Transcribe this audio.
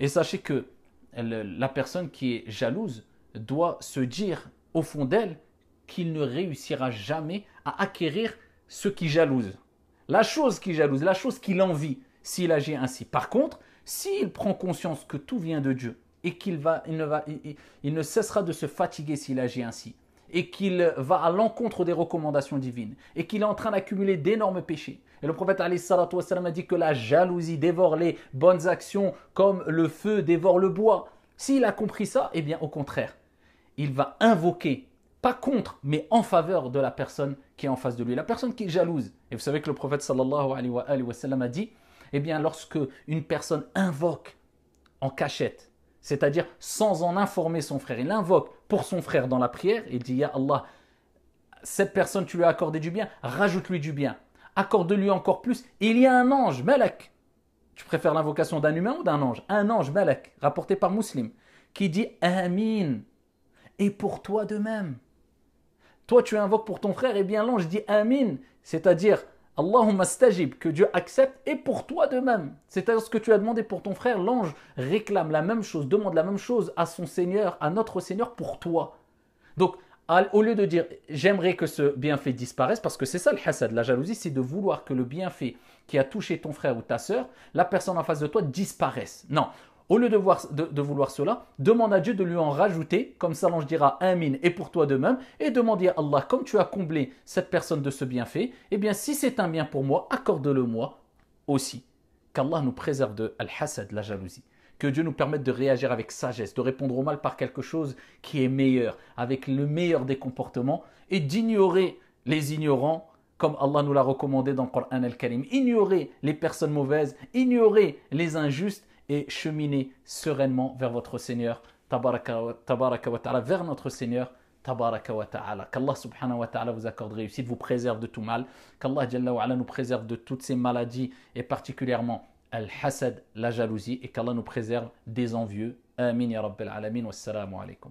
Et sachez que la personne qui est jalouse doit se dire au fond d'elle qu'il ne réussira jamais à acquérir ce qui jalouse. La chose qui jalouse, la chose qu'il envie, s'il agit ainsi. Par contre, s'il prend conscience que tout vient de Dieu et qu'il va, il ne, va, il ne cessera de se fatiguer s'il agit ainsi, et qu'il va à l'encontre des recommandations divines et qu'il est en train d'accumuler d'énormes péchés. Et le prophète a dit que la jalousie dévore les bonnes actions comme le feu dévore le bois. S'il a compris ça, eh bien au contraire, il va invoquer, pas contre, mais en faveur de la personne qui est en face de lui, la personne qui est jalouse. Et vous savez que le prophète a dit, eh bien lorsque une personne invoque en cachette c'est-à-dire sans en informer son frère. Il l'invoque pour son frère dans la prière, il dit, Ya Allah, cette personne, tu lui as accordé du bien, rajoute-lui du bien, accorde-lui encore plus. Il y a un ange, Malak. Tu préfères l'invocation d'un humain ou d'un ange Un ange, Malak, rapporté par Muslim, qui dit Amin. Et pour toi de même. Toi, tu invoques pour ton frère, et eh bien l'ange dit Amin, c'est-à-dire Allahumma stajib, que Dieu accepte, et pour toi de même. C'est-à-dire ce que tu as demandé pour ton frère, l'ange réclame la même chose, demande la même chose à son Seigneur, à notre Seigneur pour toi. Donc, au lieu de dire j'aimerais que ce bienfait disparaisse, parce que c'est ça le hasad, la jalousie, c'est de vouloir que le bienfait qui a touché ton frère ou ta sœur, la personne en face de toi disparaisse. Non, au lieu de, vouloir cela, demande à Dieu de lui en rajouter, comme ça l'ange dira mine et pour toi de même, et demande à Allah, comme tu as comblé cette personne de ce bienfait, eh bien si c'est un bien pour moi, accorde-le moi aussi. Qu'Allah nous préserve de Al-Hasad, la jalousie. Que Dieu nous permette de réagir avec sagesse, de répondre au mal par quelque chose qui est meilleur, avec le meilleur des comportements, et d'ignorer les ignorants comme Allah nous l'a recommandé dans le Coran al-Karim. Ignorer les personnes mauvaises, ignorer les injustes et cheminez sereinement vers votre Seigneur, tabaraka wa, ta'ala, vers notre Seigneur, tabaraka wa ta'ala. Qu'Allah subhanahu wa ta'ala vous accorde réussite, vous préserve de tout mal, qu'Allah jalla wa nous préserve de toutes ces maladies et particulièrement al-hasad, la jalousie, et qu'Allah nous préserve des envieux. Amin ya rabbil alamin, wassalamu alaikum.